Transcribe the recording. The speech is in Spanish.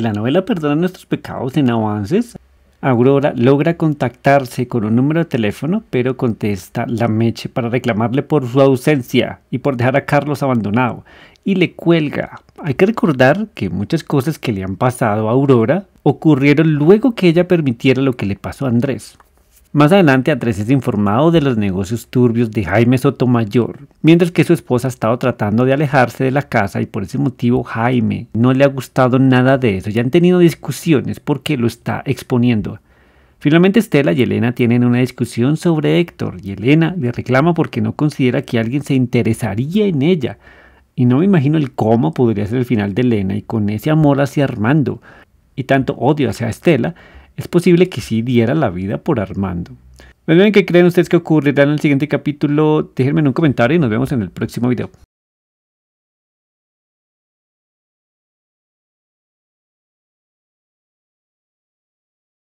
la novela Perdona nuestros pecados en avances, Aurora logra contactarse con un número de teléfono, pero contesta la Meche para reclamarle por su ausencia y por dejar a Carlos abandonado, y le cuelga. Hay que recordar que muchas cosas que le han pasado a Aurora ocurrieron luego que ella permitiera lo que le pasó a Andrés. Más adelante Andrés es informado de los negocios turbios de Jaime Sotomayor, mientras que su esposa ha estado tratando de alejarse de la casa y por ese motivo Jaime no le ha gustado nada de eso Ya han tenido discusiones porque lo está exponiendo. Finalmente Estela y Elena tienen una discusión sobre Héctor y Elena le reclama porque no considera que alguien se interesaría en ella. Y no me imagino el cómo podría ser el final de Elena y con ese amor hacia Armando y tanto odio hacia Estela, es posible que sí diera la vida por Armando. ¿Me pues ¿qué creen ustedes que ocurrirá en el siguiente capítulo? Déjenme en un comentario y nos vemos en el próximo video.